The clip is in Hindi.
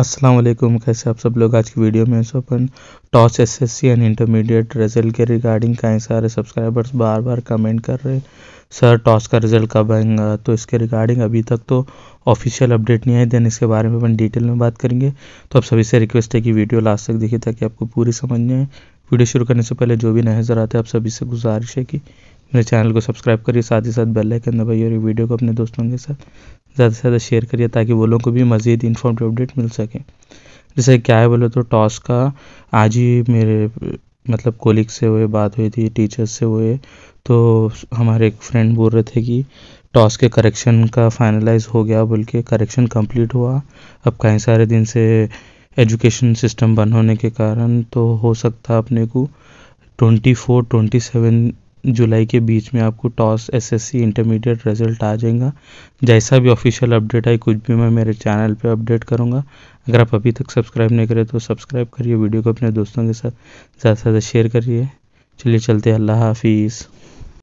अस्सलाम वालेकुम कैसे आप सब लोग आज की वीडियो में सो अपन TOSS SSC and intermediate result के रिगार्डिंग कई सारे सब्सक्राइबर्स बार बार कमेंट कर रहे हैं सर टॉस का रिजल्ट कब आएगा तो इसके रिगार्डिंग अभी तक तो ऑफिशियल अपडेट नहीं आई देन इसके बारे में अपन डिटेल में बात करेंगे तो आप सभी से रिक्वेस्ट है कि वीडियो लास्ट तक देखिए ताकि आपको पूरी समझ में आए वीडियो शुरू करने से पहले जो भी नजर आते हैं आप सभी से गुजारिश है कि मेरे चैनल को सब्सक्राइब करिए साथ ही साथ बेल आइकन दबाइए और ये वीडियो को अपने दोस्तों के साथ ज़्यादा से ज़्यादा शेयर करिए ताकि वो लोगों को भी मज़ीद इन्फॉर्मेटिव अपडेट मिल सके जैसे क्या है बोले तो टॉस का आज ही मेरे मतलब कोलिग से हुए बात हुई थी टीचर्स से हुए तो हमारे एक फ्रेंड बोल रहे थे कि टॉस के करेक्शन का फाइनलाइज हो गया बोल के करेक्शन कंप्लीट हुआ अब कई सारे दिन से एजुकेशन सिस्टम बंद होने के कारण तो हो सकता अपने को ट्वेंटी फोर ट्वेंटी सेवन जुलाई के बीच में आपको टॉस एसएससी इंटरमीडिएट रिजल्ट आ जाएगा जैसा भी ऑफिशियल अपडेट आए कुछ भी मैं मेरे चैनल पे अपडेट करूँगा अगर आप अभी तक सब्सक्राइब नहीं करें तो सब्सक्राइब करिए वीडियो को अपने दोस्तों के साथ ज़्यादा से ज़्यादा शेयर करिए चलिए चलते अल्लाह हाफिज़